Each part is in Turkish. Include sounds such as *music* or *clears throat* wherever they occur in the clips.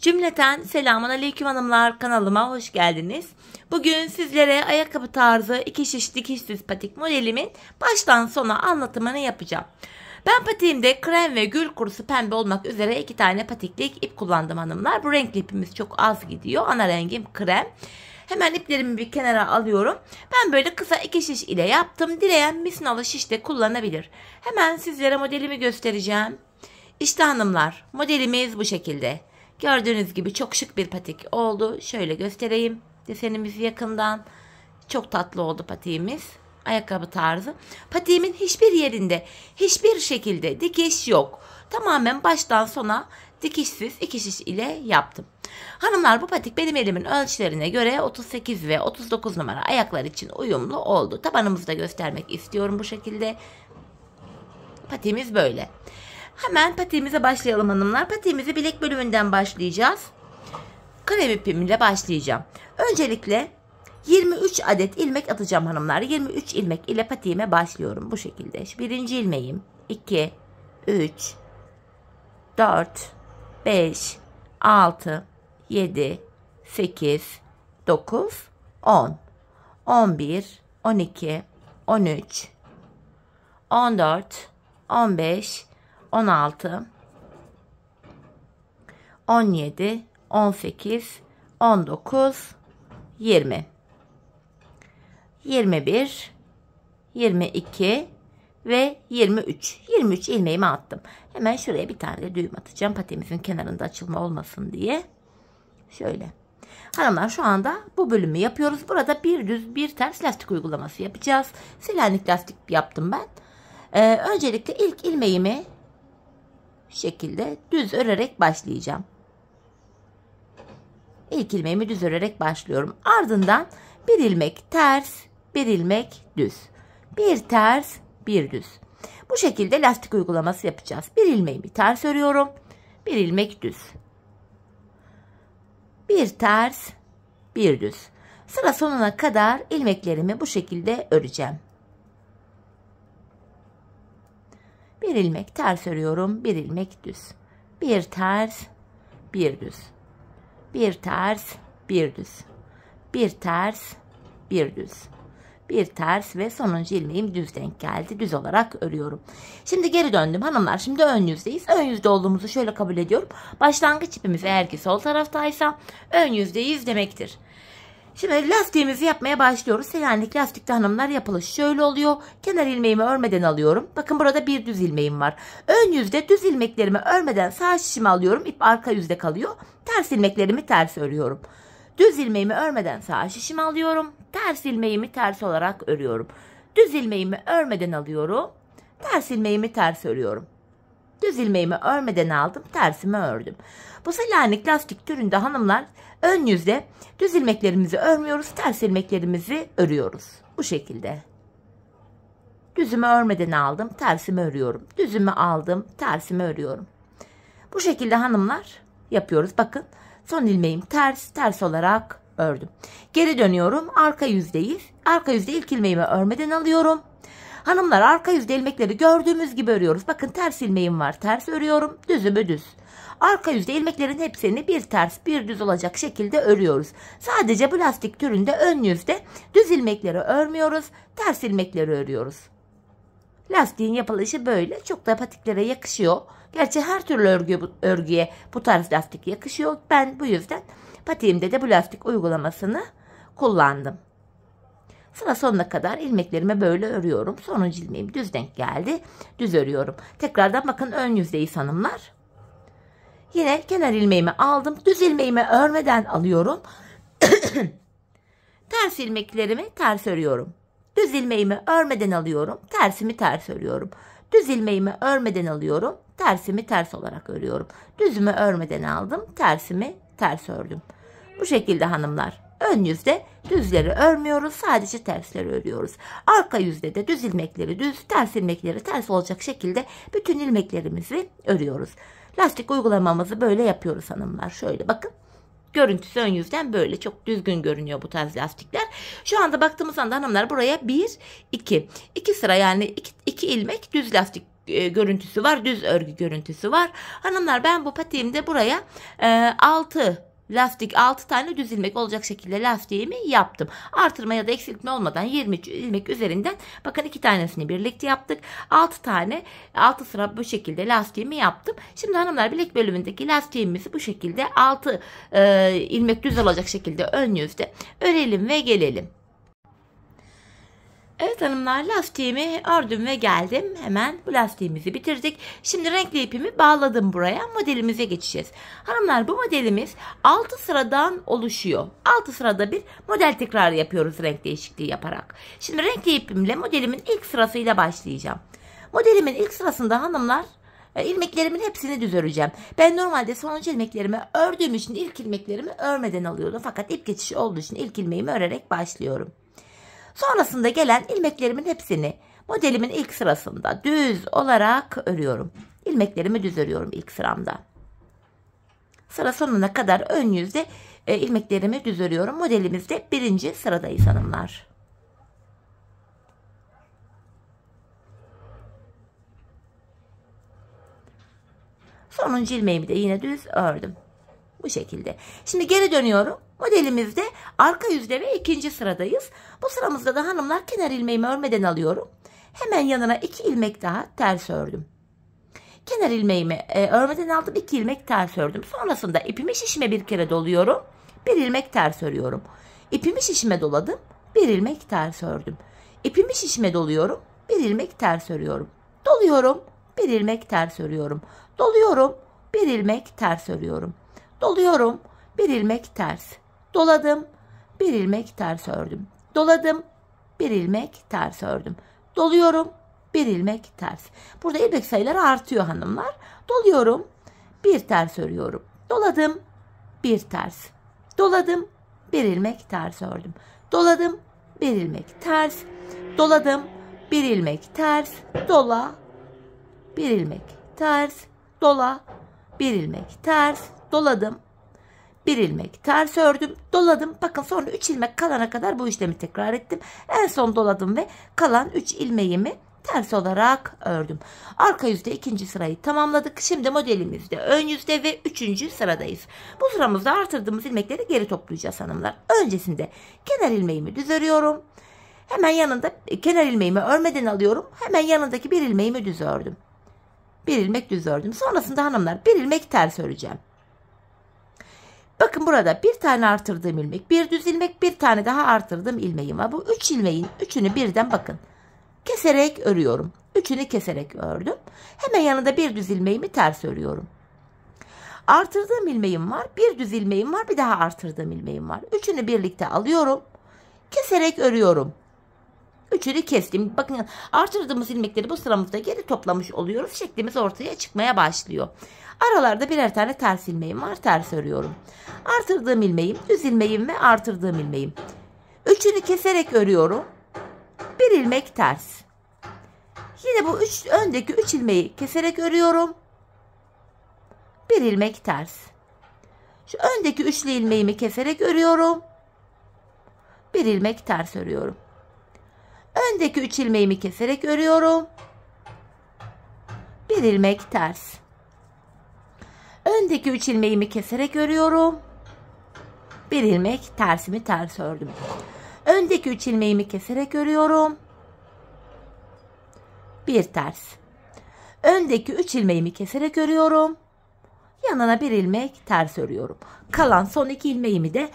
Cümleten selamun aleyküm hanımlar kanalıma hoş geldiniz. Bugün sizlere ayakkabı tarzı iki şiş dikişsiz patik modelimin baştan sona anlatımını yapacağım. Ben patiğimde krem ve gül kurusu pembe olmak üzere iki tane patiklik ip kullandım hanımlar. Bu renkli ipimiz çok az gidiyor. Ana rengim krem. Hemen iplerimi bir kenara alıyorum. Ben böyle kısa iki şiş ile yaptım. Dileyen misinalı şiş de kullanabilir. Hemen sizlere modelimi göstereceğim. İşte hanımlar modelimiz bu şekilde. Gördüğünüz gibi çok şık bir patik oldu. Şöyle göstereyim desenimizi yakından. Çok tatlı oldu patiğimiz. Ayakkabı tarzı. Patiğimin hiçbir yerinde hiçbir şekilde dikiş yok. Tamamen baştan sona dikişsiz iki şiş ile yaptım. Hanımlar bu patik benim elimin ölçülerine göre 38 ve 39 numara ayaklar için uyumlu oldu. Tabanımızı da göstermek istiyorum bu şekilde. Patiğimiz böyle. Hemen patiğimize başlayalım hanımlar. Patiğimizi bilek bölümünden başlayacağız. Krem ipimle başlayacağım. Öncelikle 23 adet ilmek atacağım hanımlar. 23 ilmek ile patiğime başlıyorum bu şekilde. birinci ilmeğim 2 3 4 5 6 7 8 9 10 11 12 13 14 15 16 17 18 19 20 21 22 ve 23. 23 ilmeğimi attım. Hemen şuraya bir tane de düğüm atacağım. Patemizin kenarında açılma olmasın diye. Şöyle. Hanımlar şu anda bu bölümü yapıyoruz. Burada bir düz bir ters lastik uygulaması yapacağız. Silenlik lastik yaptım ben. Ee, öncelikle ilk ilmeğimi şekilde düz örerek başlayacağım. İlk ilmeğimi düz örerek başlıyorum. Ardından bir ilmek ters, bir ilmek düz. Bir ters, bir düz. Bu şekilde lastik uygulaması yapacağız. Bir ilmeğimi ters örüyorum. Bir ilmek düz. Bir ters, bir düz. Sıra sonuna kadar ilmeklerimi bu şekilde öreceğim. Bir ilmek ters örüyorum. Bir ilmek düz. Bir ters, bir düz. Bir ters, bir düz. Bir ters, bir düz. Bir ters ve sonuncu ilmeğim düz denk geldi. Düz olarak örüyorum. Şimdi geri döndüm hanımlar. Şimdi ön yüzdeyiz. Ön yüzde olduğumuzu şöyle kabul ediyorum. Başlangıç ipimiz eğer ki sol taraftaysa ön yüzdeyiz demektir. Şimdi lastiğimizi yapmaya başlıyoruz. Selanik lastikte hanımlar yapılışı şöyle oluyor. Kenar ilmeğimi örmeden alıyorum. Bakın burada bir düz ilmeğim var. Ön yüzde düz ilmeklerimi örmeden sağ şişimi alıyorum. İp arka yüzde kalıyor. Ters ilmeklerimi ters örüyorum. Düz ilmeğimi örmeden sağ şişimi alıyorum. Ters ilmeğimi ters olarak örüyorum. Düz ilmeğimi örmeden alıyorum. Ters ilmeğimi ters örüyorum. Düz ilmeğimi örmeden aldım. Tersimi ördüm. Bu selanik lastik türünde hanımlar Ön yüzde düz ilmeklerimizi örmüyoruz. Ters ilmeklerimizi örüyoruz. Bu şekilde. Düzümü örmeden aldım. Tersimi örüyorum. Düzümü aldım. Tersimi örüyorum. Bu şekilde hanımlar yapıyoruz. Bakın son ilmeğim ters. Ters olarak ördüm. Geri dönüyorum. Arka yüzdeyiz. Arka yüzde ilk ilmeğimi örmeden alıyorum. Hanımlar arka yüzde ilmekleri gördüğümüz gibi örüyoruz. Bakın ters ilmeğim var. Ters örüyorum. Düzümü düz. Arka yüzde ilmeklerin hepsini bir ters bir düz olacak şekilde örüyoruz. Sadece bu lastik türünde ön yüzde düz ilmekleri örmüyoruz, ters ilmekleri örüyoruz. Lastiğin yapılışı böyle. Çok da patiklere yakışıyor. Gerçi her türlü örgü, örgüye bu tarz lastik yakışıyor. Ben bu yüzden patiğimde de bu lastik uygulamasını kullandım. Sıra sonuna kadar ilmeklerimi böyle örüyorum. Sonuncu ilmeğim düz denk geldi. Düz örüyorum. Tekrardan bakın ön yüzdeyi sanımlar. Yine kenar ilmeğimi aldım. Düz ilmeğimi örmeden alıyorum. *coughs* ters ilmeklerimi ters örüyorum. Düz ilmeğimi örmeden alıyorum. Tersimi ters örüyorum. Düz ilmeğimi örmeden alıyorum. Tersimi ters olarak örüyorum. Düzümü örmeden aldım. Tersimi ters ördüm. Bu şekilde hanımlar. Ön yüzde düzleri örmüyoruz. Sadece tersleri örüyoruz. Arka yüzde de düz ilmekleri düz, ters ilmekleri ters olacak şekilde bütün ilmeklerimizi örüyoruz. Lastik uygulamamızı böyle yapıyoruz hanımlar. Şöyle bakın. Görüntüsü ön yüzden böyle çok düzgün görünüyor bu tarz lastikler. Şu anda baktığımız anda hanımlar buraya 1, 2. 2 sıra yani 2, ilmek düz lastik e, görüntüsü var. Düz örgü görüntüsü var. Hanımlar ben bu patiğimde buraya e, Lastik dik 6 tane düz ilmek olacak şekilde lastiğimi yaptım. Artırma ya da eksiltme olmadan 23 ilmek üzerinden bakın iki tanesini birlikte yaptık. 6 tane 6 sıra bu şekilde lastiğimi yaptım. Şimdi hanımlar bilek bölümündeki lastiğimizi bu şekilde 6 e, ilmek düz olacak şekilde ön yüzde örelim ve gelelim. Evet hanımlar lastiğimi ördüm ve geldim. Hemen bu lastiğimizi bitirdik. Şimdi renkli ipimi bağladım buraya. Modelimize geçeceğiz. Hanımlar bu modelimiz 6 sıradan oluşuyor. 6 sırada bir model tekrarı yapıyoruz renk değişikliği yaparak. Şimdi renkli ipimle modelimin ilk sırasıyla başlayacağım. Modelimin ilk sırasında hanımlar e, ilmeklerimin hepsini düz öreceğim. Ben normalde sonuncu ilmeklerimi ördüğüm için ilk ilmeklerimi örmeden alıyordum. Fakat ip geçişi olduğu için ilk ilmeğimi örerek başlıyorum. Sonrasında gelen ilmeklerimin hepsini modelimin ilk sırasında düz olarak örüyorum. İlmeklerimi düz örüyorum ilk sıramda. Sıra sonuna kadar ön yüzde e, ilmeklerimi düz örüyorum. Modelimizde birinci sıradayız hanımlar. Sonuncu ilmeğimi de yine düz ördüm. Bu şekilde. Şimdi geri dönüyorum. Modelimizde arka yüzde ve ikinci sıradayız. Bu sıramızda da hanımlar kenar ilmeğimi örmeden alıyorum. Hemen yanına iki ilmek daha ters ördüm. Kenar ilmeğimi e, örmeden aldım. iki ilmek ters ördüm. Sonrasında ipimi şişime bir kere doluyorum. Bir ilmek ters örüyorum. İpimi şişime doladım. Bir ilmek ters ördüm. İpimi şişime doluyorum. Bir ilmek ters örüyorum. Doluyorum. Bir ilmek ters örüyorum. Doluyorum. Bir ilmek ters örüyorum. Doluyorum. Bir ilmek ters. Doladım, bir ilmek ters ördüm. Doladım, bir ilmek ters ördüm. Doluyorum, bir ilmek ters. Burada ilmek sayıları artıyor hanımlar. Doluyorum, bir ters örüyorum. Doladım, bir ters. Doladım, bir ilmek ters ördüm. Doladım, bir ilmek ters. Doladım, bir ilmek ters. Dola, bir ilmek ters. Dola, bir ilmek ters. Doladım, bir ilmek ters ördüm doladım bakın sonra 3 ilmek kalana kadar bu işlemi tekrar ettim en son doladım ve kalan 3 ilmeğimi ters olarak ördüm arka yüzde ikinci sırayı tamamladık şimdi modelimizde ön yüzde ve üçüncü sıradayız bu sıramızda artırdığımız ilmekleri geri toplayacağız hanımlar öncesinde kenar ilmeğimi düz örüyorum hemen yanında e, kenar ilmeğimi örmeden alıyorum hemen yanındaki bir ilmeğimi düz ördüm bir ilmek düz ördüm sonrasında hanımlar bir ilmek ters öreceğim Bakın burada bir tane artırdığım ilmek, bir düz ilmek, bir tane daha artırdığım ilmeğim var. Bu üç ilmeğin üçünü birden bakın. Keserek örüyorum. Üçünü keserek ördüm. Hemen yanında bir düz ilmeğimi ters örüyorum. Artırdığım ilmeğim var, bir düz ilmeğim var, bir daha artırdığım ilmeğim var. Üçünü birlikte alıyorum. Keserek örüyorum. Üçünü kestim. Bakın artırdığımız ilmekleri bu sıramızda geri toplamış oluyoruz. Şeklimiz ortaya çıkmaya başlıyor. Aralarda birer tane ters ilmeğim var. Ters örüyorum. Artırdığım ilmeğim, düz ilmeğim ve artırdığım ilmeğim. Üçünü keserek örüyorum. Bir ilmek ters. Yine bu üç, öndeki üç ilmeği keserek örüyorum. Bir ilmek ters. Şu öndeki üçlü ilmeğimi keserek örüyorum. Bir ilmek ters örüyorum. Öndeki üç ilmeğimi keserek örüyorum. Bir ilmek ters. Öndeki üç ilmeğimi keserek örüyorum. Bir ilmek tersimi ters ördüm. Öndeki üç ilmeğimi keserek örüyorum. Bir ters. Öndeki üç ilmeğimi keserek örüyorum. Yanına bir ilmek ters örüyorum. Kalan son iki ilmeğimi de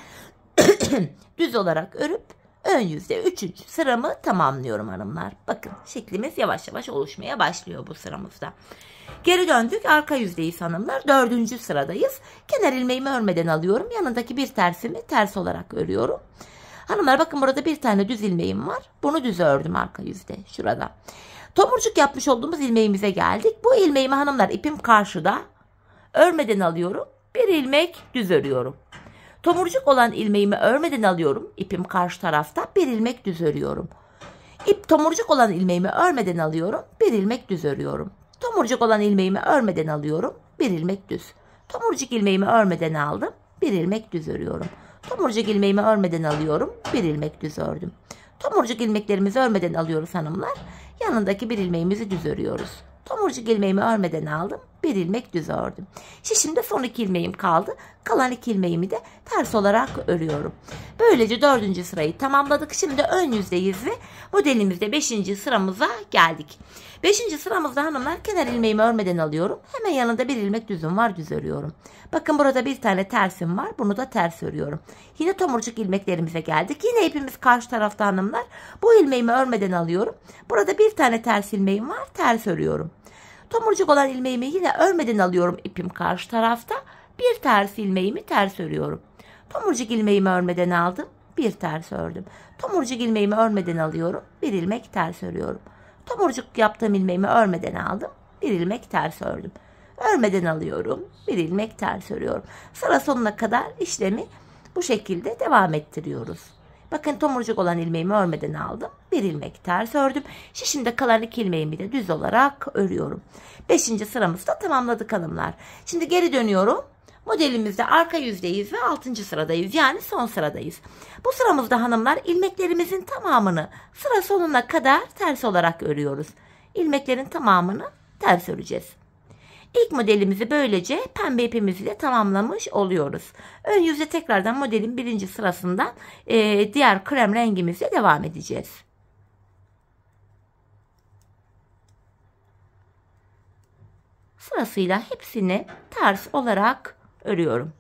*clears throat* düz olarak örüp ön yüzde üçüncü sıramı tamamlıyorum hanımlar. Bakın şeklimiz yavaş yavaş oluşmaya başlıyor bu sıramızda. Geri döndük arka yüzdeyiz hanımlar. Dördüncü sıradayız. Kenar ilmeğimi örmeden alıyorum. Yanındaki bir tersimi ters olarak örüyorum. Hanımlar bakın burada bir tane düz ilmeğim var. Bunu düz ördüm arka yüzde şurada. Tomurcuk yapmış olduğumuz ilmeğimize geldik. Bu ilmeğimi hanımlar ipim karşıda. Örmeden alıyorum. Bir ilmek düz örüyorum. Tomurcuk olan ilmeğimi örmeden alıyorum. İpim karşı tarafta. Bir ilmek düz örüyorum. İp tomurcuk olan ilmeğimi örmeden alıyorum. Bir ilmek düz örüyorum. Tomurcuk olan ilmeğimi örmeden alıyorum. Bir ilmek düz. Tomurcuk ilmeğimi örmeden aldım. Bir ilmek düz örüyorum. Tomurcuk ilmeğimi örmeden alıyorum. Bir ilmek düz ördüm. Tomurcuk ilmeklerimizi örmeden alıyoruz hanımlar. Yanındaki bir ilmeğimizi düz örüyoruz. Tomurcuk ilmeğimi örmeden aldım bir ilmek düz ördüm. Şimdi son iki ilmeğim kaldı. Kalan iki ilmeğimi de ters olarak örüyorum. Böylece dördüncü sırayı tamamladık. Şimdi ön yüzdeyiz ve modelimizde beşinci sıramıza geldik. Beşinci sıramızda hanımlar kenar ilmeğimi örmeden alıyorum. Hemen yanında bir ilmek düzüm var düz örüyorum. Bakın burada bir tane tersim var. Bunu da ters örüyorum. Yine tomurcuk ilmeklerimize geldik. Yine ipimiz karşı tarafta hanımlar. Bu ilmeğimi örmeden alıyorum. Burada bir tane ters ilmeğim var. Ters örüyorum. Tomurcuk olan ilmeğimi yine örmeden alıyorum ipim karşı tarafta. Bir ters ilmeğimi ters örüyorum. Tomurcuk ilmeğimi örmeden aldım. Bir ters ördüm. Tomurcuk ilmeğimi örmeden alıyorum. Bir ilmek ters örüyorum. Tomurcuk yaptığım ilmeğimi örmeden aldım. Bir ilmek ters ördüm. Örmeden alıyorum. Bir ilmek ters örüyorum. Sıra sonuna kadar işlemi bu şekilde devam ettiriyoruz. Bakın tomurcuk olan ilmeğimi örmeden aldım. Bir ilmek ters ördüm. Şişimde kalan iki ilmeğimi de düz olarak örüyorum. Beşinci sıramızı da tamamladık hanımlar. Şimdi geri dönüyorum. Modelimizde arka yüzdeyiz ve altıncı sıradayız. Yani son sıradayız. Bu sıramızda hanımlar ilmeklerimizin tamamını sıra sonuna kadar ters olarak örüyoruz. İlmeklerin tamamını ters öreceğiz. İlk modelimizi böylece pembe ipimizle tamamlamış oluyoruz. Ön yüzde tekrardan modelin birinci sırasından e, diğer krem rengimizle devam edeceğiz. Sırasıyla hepsini ters olarak örüyorum.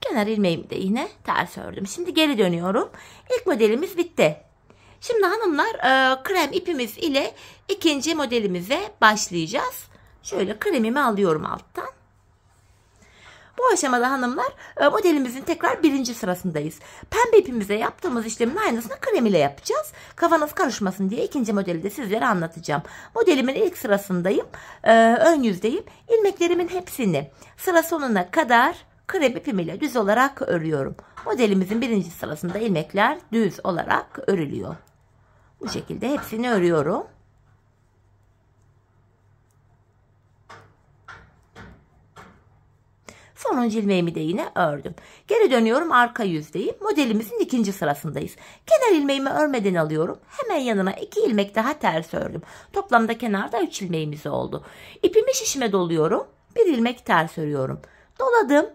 kenar ilmeğimi de yine ters ördüm. Şimdi geri dönüyorum. İlk modelimiz bitti. Şimdi hanımlar e, krem ipimiz ile ikinci modelimize başlayacağız. Şöyle kremimi alıyorum alttan. Bu aşamada hanımlar e, modelimizin tekrar birinci sırasındayız. Pembe ipimize yaptığımız işlemin aynısını krem ile yapacağız. Kafanız karışmasın diye ikinci modeli de sizlere anlatacağım. Modelimin ilk sırasındayım. E, ön yüzdeyim. İlmeklerimin hepsini sıra sonuna kadar krem ipim ile düz olarak örüyorum. Modelimizin birinci sırasında ilmekler düz olarak örülüyor. Bu şekilde hepsini örüyorum. Sonuncu ilmeğimi de yine ördüm. Geri dönüyorum arka yüzdeyim. Modelimizin ikinci sırasındayız. Kenar ilmeğimi örmeden alıyorum. Hemen yanına iki ilmek daha ters ördüm. Toplamda kenarda üç ilmeğimiz oldu. İpimi şişime doluyorum. Bir ilmek ters örüyorum. Doladım.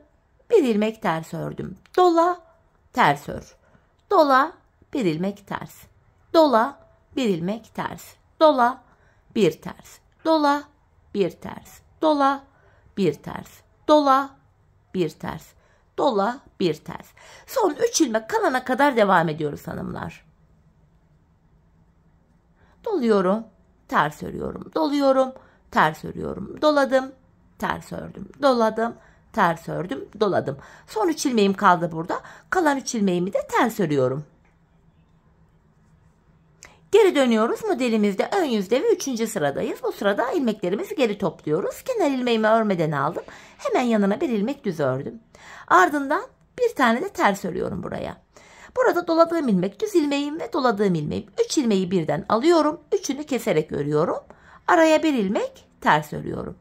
Bir ilmek ters ördüm. Dola, ters ör. Dola, bir ilmek ters. Dola bir ilmek ters. Dola bir ters. Dola bir ters. Dola bir ters. Dola bir ters. Dola bir ters. Son 3 ilmek kalana kadar devam ediyoruz hanımlar. Doluyorum, ters örüyorum. Doluyorum, ters örüyorum. Doladım, ters ördüm. Doladım, ters ördüm, doladım. Son 3 ilmeğim kaldı burada. Kalan 3 ilmeğimi de ters örüyorum. Geri dönüyoruz modelimizde ön yüzde ve üçüncü sıradayız. Bu sırada ilmeklerimizi geri topluyoruz. Kenar ilmeğimi örmeden aldım. Hemen yanına bir ilmek düz ördüm. Ardından bir tane de ters örüyorum buraya. Burada doladığım ilmek düz ilmeğim ve doladığım ilmeğim. Üç ilmeği birden alıyorum. Üçünü keserek örüyorum. Araya bir ilmek ters örüyorum.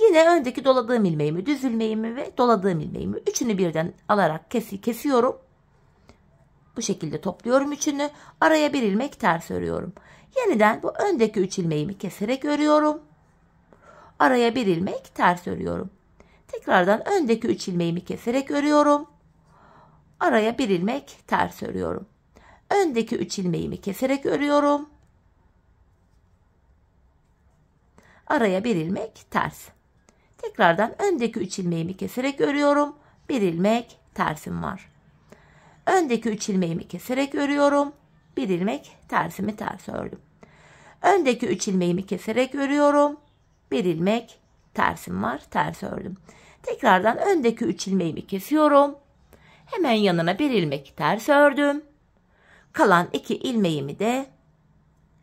Yine öndeki doladığım ilmeğimi, düz ilmeğimi ve doladığım ilmeğimi üçünü birden alarak kesi kesiyorum. Bu şekilde topluyorum üçünü. Araya bir ilmek ters örüyorum. Yeniden bu öndeki üç ilmeğimi keserek örüyorum. Araya bir ilmek ters örüyorum. Tekrardan öndeki üç ilmeğimi keserek örüyorum. Araya bir ilmek ters örüyorum. Öndeki üç ilmeğimi keserek örüyorum. Araya bir ilmek ters. Tekrardan öndeki üç ilmeğimi keserek örüyorum. Bir ilmek tersim var. Öndeki 3 ilmeğimi keserek örüyorum. Bir ilmek tersimi ters ördüm. Öndeki 3 ilmeğimi keserek örüyorum. Bir ilmek tersim var. Ters ördüm. Tekrardan öndeki 3 ilmeğimi kesiyorum. Hemen yanına bir ilmek ters ördüm. Kalan 2 ilmeğimi de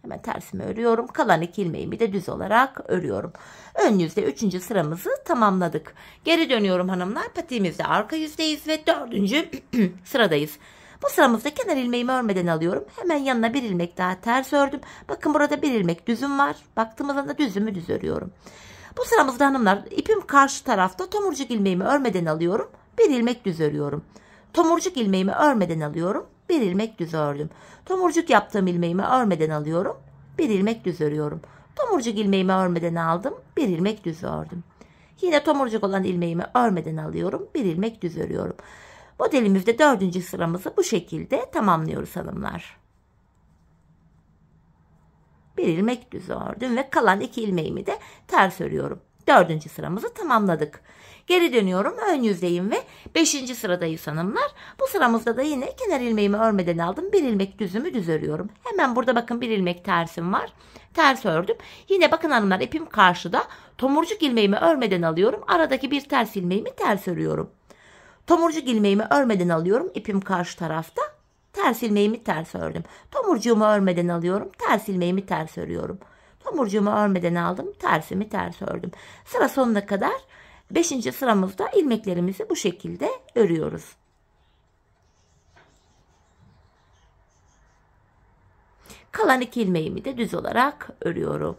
Hemen tersimi örüyorum. Kalan iki ilmeğimi de düz olarak örüyorum. Ön yüzde üçüncü sıramızı tamamladık. Geri dönüyorum hanımlar. Patiğimizde arka yüzdeyiz ve dördüncü *clears throat* sıradayız. Bu sıramızda kenar ilmeğimi örmeden alıyorum. Hemen yanına bir ilmek daha ters ördüm. Bakın burada bir ilmek düzüm var. Baktığımızda da düzümü düz örüyorum. Bu sıramızda hanımlar ipim karşı tarafta tomurcuk ilmeğimi örmeden alıyorum. Bir ilmek düz örüyorum. Tomurcuk ilmeğimi örmeden alıyorum bir ilmek düz ördüm. Tomurcuk yaptığım ilmeğimi örmeden alıyorum. Bir ilmek düz örüyorum. Tomurcuk ilmeğimi örmeden aldım. Bir ilmek düz ördüm. Yine tomurcuk olan ilmeğimi örmeden alıyorum. Bir ilmek düz örüyorum. Modelimizde dördüncü sıramızı bu şekilde tamamlıyoruz hanımlar. Bir ilmek düz ördüm ve kalan iki ilmeğimi de ters örüyorum. Dördüncü sıramızı tamamladık. Geri dönüyorum ön yüzdeyim ve 5. sıradayız hanımlar. Bu sıramızda da yine kenar ilmeğimi örmeden aldım. Bir ilmek düzümü düz örüyorum. Hemen burada bakın bir ilmek tersim var. Ters ördüm. Yine bakın hanımlar ipim karşıda. Tomurcuk ilmeğimi örmeden alıyorum. Aradaki bir ters ilmeğimi ters örüyorum. Tomurcuk ilmeğimi örmeden alıyorum. İpim karşı tarafta. Ters ilmeğimi ters ördüm. Tomurcuğumu örmeden alıyorum. Ters ilmeğimi ters örüyorum. Tomurcuğumu örmeden aldım. Tersimi ters ördüm. Sıra sonuna kadar Beşinci sıramızda ilmeklerimizi bu şekilde örüyoruz. Kalan iki ilmeğimi de düz olarak örüyorum.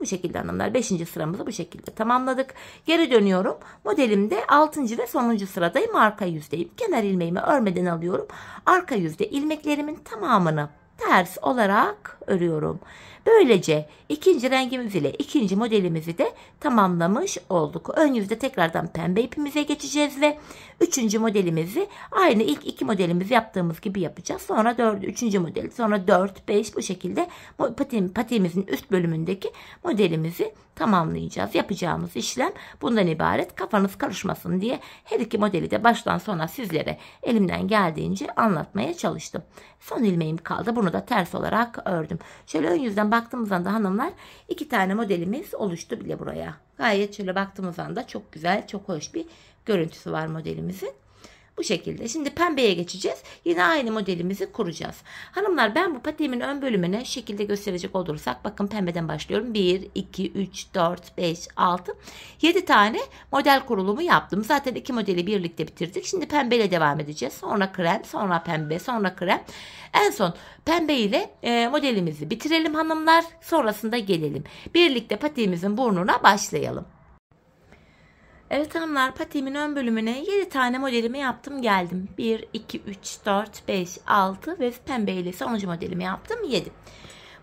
Bu şekilde hanımlar 5. sıramızı bu şekilde tamamladık. Geri dönüyorum. Modelimde 6. ve sonuncu sıradayım. Arka yüzdeyim. Kenar ilmeğimi örmeden alıyorum. Arka yüzde ilmeklerimin tamamını ters olarak örüyorum. Böylece ikinci rengimiz ile ikinci modelimizi de tamamlamış olduk. Ön yüzde tekrardan pembe ipimize geçeceğiz ve üçüncü modelimizi aynı ilk iki modelimizi yaptığımız gibi yapacağız. Sonra dört, üçüncü model, sonra dört, beş bu şekilde patim, patiğimizin üst bölümündeki modelimizi tamamlayacağız. Yapacağımız işlem bundan ibaret. Kafanız karışmasın diye her iki modeli de baştan sona sizlere elimden geldiğince anlatmaya çalıştım. Son ilmeğim kaldı. Bunu da ters olarak ördüm. Şöyle ön yüzden baktığımız anda hanımlar iki tane modelimiz oluştu bile buraya. Gayet şöyle baktığımız anda çok güzel, çok hoş bir görüntüsü var modelimizin. Bu şekilde. Şimdi pembeye geçeceğiz. Yine aynı modelimizi kuracağız. Hanımlar ben bu patiğimin ön bölümünü şekilde gösterecek olursak bakın pembeden başlıyorum. 1, 2, 3, 4, 5, 6, 7 tane model kurulumu yaptım. Zaten iki modeli birlikte bitirdik. Şimdi pembeyle devam edeceğiz. Sonra krem, sonra pembe, sonra krem. En son pembeyle e, modelimizi bitirelim hanımlar. Sonrasında gelelim. Birlikte patiğimizin burnuna başlayalım. Evet hanımlar patiğimin ön bölümüne 7 tane modelimi yaptım geldim. 1, 2, 3, 4, 5, 6 ve pembe ile sonuncu modelimi yaptım 7.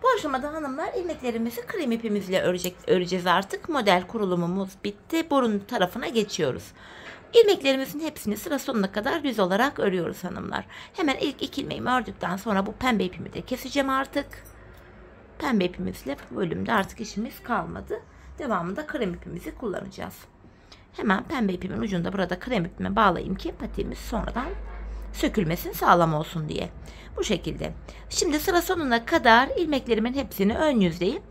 Bu aşamada hanımlar ilmeklerimizi krem ipimizle örecek, öreceğiz artık. Model kurulumumuz bitti. Burun tarafına geçiyoruz. İlmeklerimizin hepsini sıra sonuna kadar düz olarak örüyoruz hanımlar. Hemen ilk iki ilmeğimi ördükten sonra bu pembe ipimi de keseceğim artık. Pembe ipimizle bu bölümde artık işimiz kalmadı. Devamında krem ipimizi kullanacağız. Hemen pembe ipimin ucunda burada krem ipime bağlayayım ki patiğimiz sonradan sökülmesin sağlam olsun diye. Bu şekilde. Şimdi sıra sonuna kadar ilmeklerimin hepsini ön yüzleyip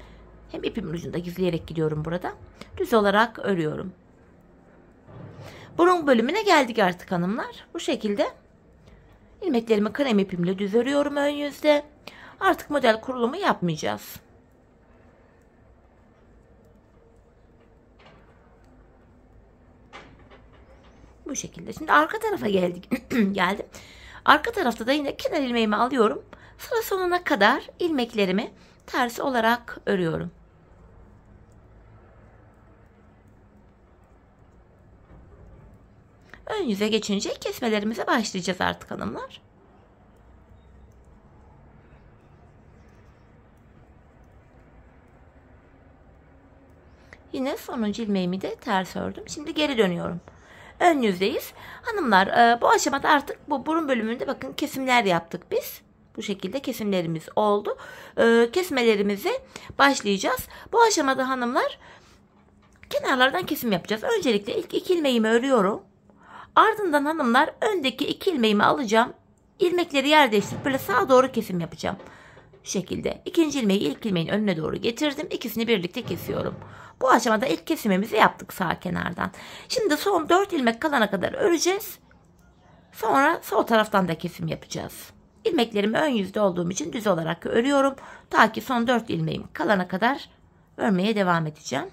hem ipimin ucunda gizleyerek gidiyorum burada. Düz olarak örüyorum. Burun bölümüne geldik artık hanımlar. Bu şekilde ilmeklerimi krem ipimle düz örüyorum ön yüzde. Artık model kurulumu yapmayacağız. Bu şekilde. Şimdi arka tarafa geldik. *clears throat* geldim. Arka tarafta da yine kenar ilmeğimi alıyorum. Sıra sonuna kadar ilmeklerimi ters olarak örüyorum. Ön yüze geçince kesmelerimize başlayacağız artık hanımlar. Yine sonuncu ilmeğimi de ters ördüm. Şimdi geri dönüyorum ön yüzdeyiz. Hanımlar e, bu aşamada artık bu burun bölümünde bakın kesimler yaptık biz. Bu şekilde kesimlerimiz oldu. E, kesmelerimize başlayacağız. Bu aşamada hanımlar kenarlardan kesim yapacağız. Öncelikle ilk iki ilmeğimi örüyorum. Ardından hanımlar öndeki iki ilmeğimi alacağım. İlmekleri yer değiştirip böyle sağa doğru kesim yapacağım. Şu şekilde. ikinci ilmeği ilk ilmeğin önüne doğru getirdim. İkisini birlikte kesiyorum. Bu aşamada ilk kesimimizi yaptık sağ kenardan. Şimdi son 4 ilmek kalana kadar öreceğiz. Sonra sol taraftan da kesim yapacağız. İlmeklerimi ön yüzde olduğum için düz olarak örüyorum. Ta ki son 4 ilmeğim kalana kadar örmeye devam edeceğim.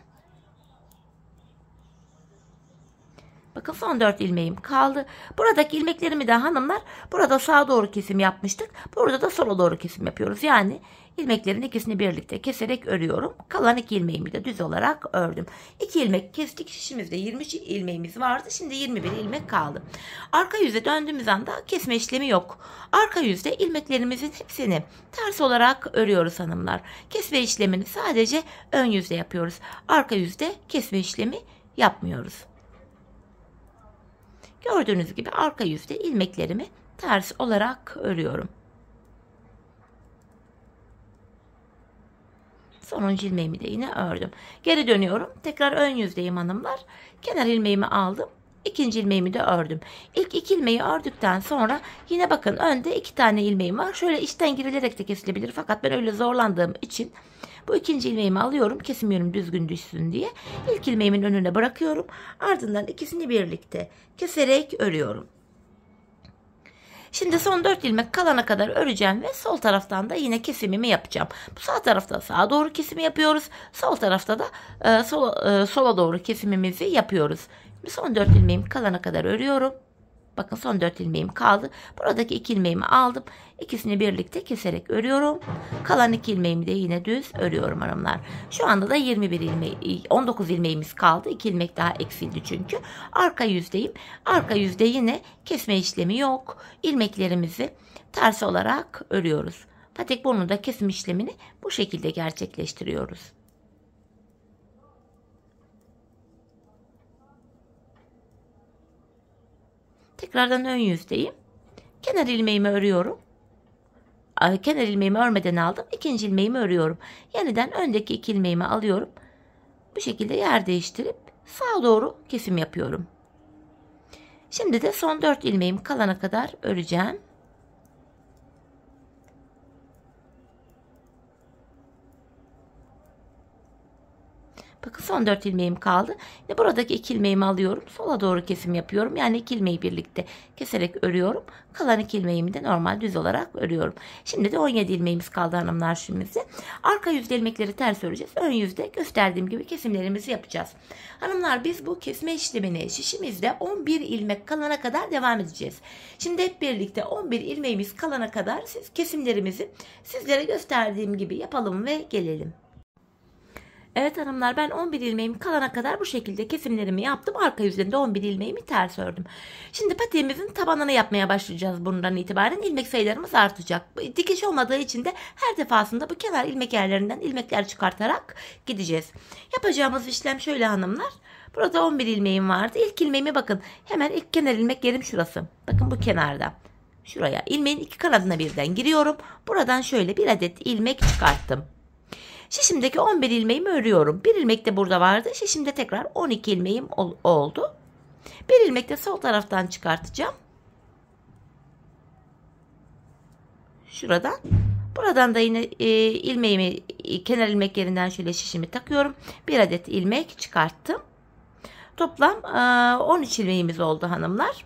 Bakın son 4 ilmeğim kaldı. Buradaki ilmeklerimi de hanımlar burada sağa doğru kesim yapmıştık. Burada da sola doğru kesim yapıyoruz. Yani ilmeklerin ikisini birlikte keserek örüyorum. Kalan iki ilmeğimi de düz olarak ördüm. İki ilmek kestik. Şişimizde 20 ilmeğimiz vardı. Şimdi 21 ilmek kaldı. Arka yüze döndüğümüz anda kesme işlemi yok. Arka yüzde ilmeklerimizin hepsini ters olarak örüyoruz hanımlar. Kesme işlemini sadece ön yüzde yapıyoruz. Arka yüzde kesme işlemi yapmıyoruz. Gördüğünüz gibi arka yüzde ilmeklerimi ters olarak örüyorum. Sonuncu ilmeğimi de yine ördüm. Geri dönüyorum. Tekrar ön yüzdeyim hanımlar. Kenar ilmeğimi aldım. İkinci ilmeğimi de ördüm. İlk iki ilmeği ördükten sonra yine bakın önde iki tane ilmeğim var. Şöyle içten girilerek de kesilebilir. Fakat ben öyle zorlandığım için bu ikinci ilmeğimi alıyorum. Kesmiyorum düzgün düşsün diye. İlk ilmeğimin önüne bırakıyorum. Ardından ikisini birlikte keserek örüyorum. Şimdi son 4 ilmek kalana kadar öreceğim ve sol taraftan da yine kesimimi yapacağım. Bu sağ tarafta sağa doğru kesimi yapıyoruz. Sol tarafta da e, sola, e, sola doğru kesimimizi yapıyoruz. Son 4 ilmeğim kalana kadar örüyorum. Bakın son 4 ilmeğim kaldı. Buradaki 2 ilmeğimi aldım. İkisini birlikte keserek örüyorum. Kalan 2 ilmeğimi de yine düz örüyorum hanımlar. Şu anda da 21 ilmeği 19 ilmeğimiz kaldı. 2 ilmek daha eksildi çünkü. Arka yüzdeyim. Arka yüzde yine kesme işlemi yok. İlmeklerimizi ters olarak örüyoruz. Patek burnunda kesim işlemini bu şekilde gerçekleştiriyoruz. tekrardan ön yüzdeyim. Kenar ilmeğimi örüyorum. Kenar ilmeğimi örmeden aldım. İkinci ilmeğimi örüyorum. Yeniden öndeki iki ilmeğimi alıyorum. Bu şekilde yer değiştirip sağa doğru kesim yapıyorum. Şimdi de son 4 ilmeğim kalana kadar öreceğim. Bakın son 4 ilmeğim kaldı. Şimdi buradaki 2 ilmeğimi alıyorum. Sola doğru kesim yapıyorum. Yani 2 ilmeği birlikte keserek örüyorum. Kalan 2 ilmeğimi de normal düz olarak örüyorum. Şimdi de 17 ilmeğimiz kaldı hanımlar şimdi. Arka yüzde ilmekleri ters öreceğiz. Ön yüzde gösterdiğim gibi kesimlerimizi yapacağız. Hanımlar biz bu kesme işlemini şişimizde 11 ilmek kalana kadar devam edeceğiz. Şimdi hep birlikte 11 ilmeğimiz kalana kadar siz kesimlerimizi sizlere gösterdiğim gibi yapalım ve gelelim. Evet hanımlar ben 11 ilmeğimi kalana kadar bu şekilde kesimlerimi yaptım. Arka yüzünde 11 ilmeğimi ters ördüm. Şimdi patiğimizin tabanını yapmaya başlayacağız bundan itibaren. ilmek sayılarımız artacak. Dikiş olmadığı için de her defasında bu kenar ilmek yerlerinden ilmekler çıkartarak gideceğiz. Yapacağımız işlem şöyle hanımlar. Burada 11 ilmeğim vardı. İlk ilmeğimi bakın. Hemen ilk kenar ilmek yerim şurası. Bakın bu kenarda. Şuraya ilmeğin iki kanadına birden giriyorum. Buradan şöyle bir adet ilmek çıkarttım. Şişimdeki 11 ilmeğimi örüyorum. Bir ilmek de burada vardı. Şişimde tekrar 12 ilmeğim ol oldu. Bir ilmek de sol taraftan çıkartacağım. Şuradan. Buradan da yine e, ilmeğimi e, kenar ilmek yerinden şöyle şişimi takıyorum. Bir adet ilmek çıkarttım. Toplam e, 13 ilmeğimiz oldu hanımlar.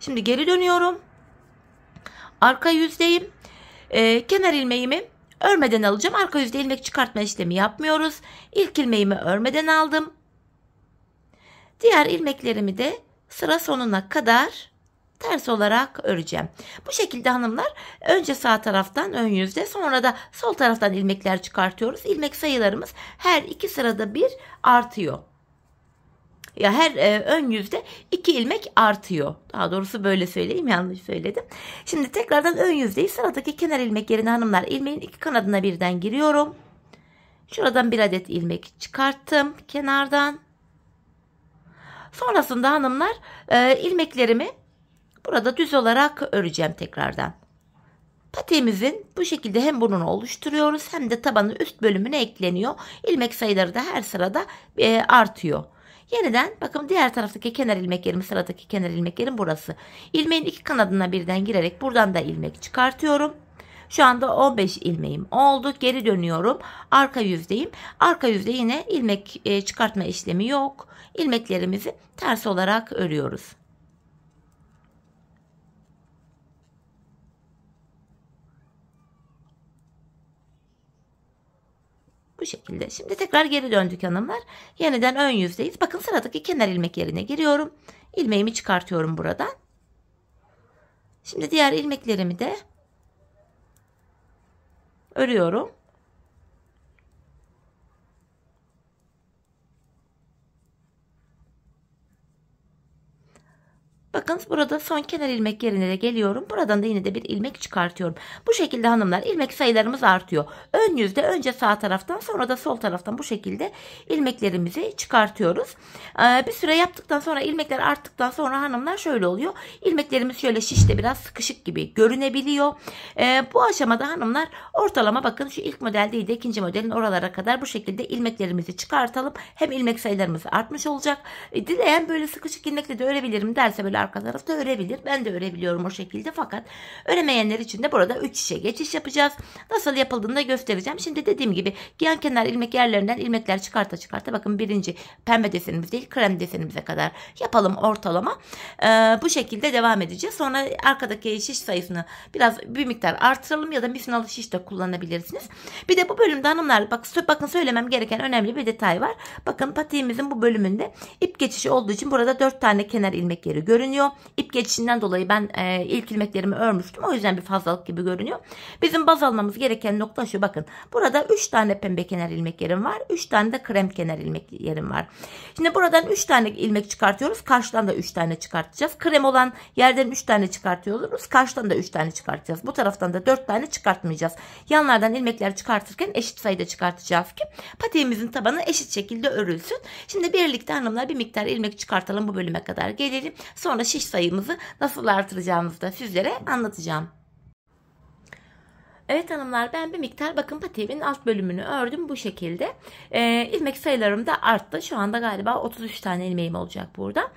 Şimdi geri dönüyorum. Arka yüzdeyim. E, kenar ilmeğimi Örmeden alacağım. Arka yüzde ilmek çıkartma işlemi yapmıyoruz. İlk ilmeğimi örmeden aldım. Diğer ilmeklerimi de sıra sonuna kadar ters olarak öreceğim. Bu şekilde hanımlar önce sağ taraftan ön yüzde sonra da sol taraftan ilmekler çıkartıyoruz. İlmek sayılarımız her iki sırada bir artıyor ya her e, ön yüzde 2 ilmek artıyor. Daha doğrusu böyle söyleyeyim yanlış söyledim. Şimdi tekrardan ön yüzdeyi sıradaki kenar ilmek yerine hanımlar ilmeğin iki kanadına birden giriyorum. Şuradan bir adet ilmek çıkarttım kenardan. Sonrasında hanımlar e, ilmeklerimi burada düz olarak öreceğim tekrardan. Patiğimizin bu şekilde hem burnunu oluşturuyoruz hem de tabanın üst bölümüne ekleniyor. İlmek sayıları da her sırada e, artıyor. Yeniden bakın diğer taraftaki kenar ilmek yerim sıradaki kenar ilmek yerim burası. İlmeğin iki kanadına birden girerek buradan da ilmek çıkartıyorum. Şu anda 15 ilmeğim oldu. Geri dönüyorum. Arka yüzdeyim. Arka yüzde yine ilmek e, çıkartma işlemi yok. İlmeklerimizi ters olarak örüyoruz. Bu şekilde. Şimdi tekrar geri döndük hanımlar. Yeniden ön yüzdeyiz. Bakın sıradaki kenar ilmek yerine giriyorum. İlmeğimi çıkartıyorum buradan. Şimdi diğer ilmeklerimi de örüyorum. Bakın burada son kenar ilmek yerine de geliyorum. Buradan da yine de bir ilmek çıkartıyorum. Bu şekilde hanımlar ilmek sayılarımız artıyor. Ön yüzde önce sağ taraftan sonra da sol taraftan bu şekilde ilmeklerimizi çıkartıyoruz. Ee, bir süre yaptıktan sonra ilmekler arttıktan sonra hanımlar şöyle oluyor. İlmeklerimiz şöyle şişte biraz sıkışık gibi görünebiliyor. Ee, bu aşamada hanımlar ortalama bakın şu ilk model değil de ikinci modelin oralara kadar bu şekilde ilmeklerimizi çıkartalım. Hem ilmek sayılarımız artmış olacak. Ee, dileyen böyle sıkışık ilmekle de örebilirim derse böyle arka da örebilir. Ben de örebiliyorum o şekilde fakat öremeyenler için de burada 3 işe geçiş yapacağız. Nasıl yapıldığını da göstereceğim. Şimdi dediğim gibi yan kenar ilmek yerlerinden ilmekler çıkarta çıkarta bakın birinci pembe desenimiz değil krem desenimize kadar yapalım ortalama. Ee, bu şekilde devam edeceğiz. Sonra arkadaki şiş sayısını biraz bir miktar artıralım ya da misinalı şiş de kullanabilirsiniz. Bir de bu bölümde hanımlar bak, bakın söylemem gereken önemli bir detay var. Bakın patiğimizin bu bölümünde ip geçişi olduğu için burada 4 tane kenar ilmek yeri görünüyor görünüyor. İp geçişinden dolayı ben e, ilk ilmeklerimi örmüştüm. O yüzden bir fazlalık gibi görünüyor. Bizim baz almamız gereken nokta şu bakın. Burada 3 tane pembe kenar ilmek yerim var. 3 tane de krem kenar ilmek yerim var. Şimdi buradan 3 tane ilmek çıkartıyoruz. Karşıdan da 3 tane çıkartacağız. Krem olan yerden 3 tane çıkartıyoruz. Karşıdan da 3 tane çıkartacağız. Bu taraftan da 4 tane çıkartmayacağız. Yanlardan ilmekler çıkartırken eşit sayıda çıkartacağız ki patiğimizin tabanı eşit şekilde örülsün. Şimdi birlikte hanımlar bir miktar ilmek çıkartalım bu bölüme kadar gelelim. Sonra da şiş sayımızı nasıl artıracağımızı da sizlere anlatacağım. Evet hanımlar ben bir miktar bakın patiğimin alt bölümünü ördüm bu şekilde. Ee, ilmek sayılarım da arttı. Şu anda galiba 33 tane ilmeğim olacak burada.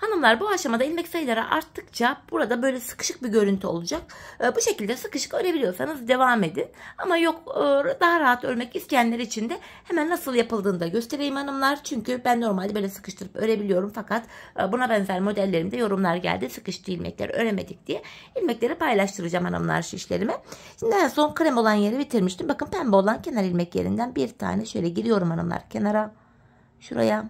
Hanımlar bu aşamada ilmek sayıları arttıkça burada böyle sıkışık bir görüntü olacak. Ee, bu şekilde sıkışık örebiliyorsanız devam edin. Ama yok e, daha rahat örmek isteyenler için de hemen nasıl yapıldığını da göstereyim hanımlar. Çünkü ben normalde böyle sıkıştırıp örebiliyorum fakat e, buna benzer modellerimde yorumlar geldi. Sıkıştı ilmekler öremedik diye. ilmekleri paylaştıracağım hanımlar şişlerime. Şimdi en son krem olan yeri bitirmiştim. Bakın pembe olan kenar ilmek yerinden bir tane şöyle giriyorum hanımlar kenara. Şuraya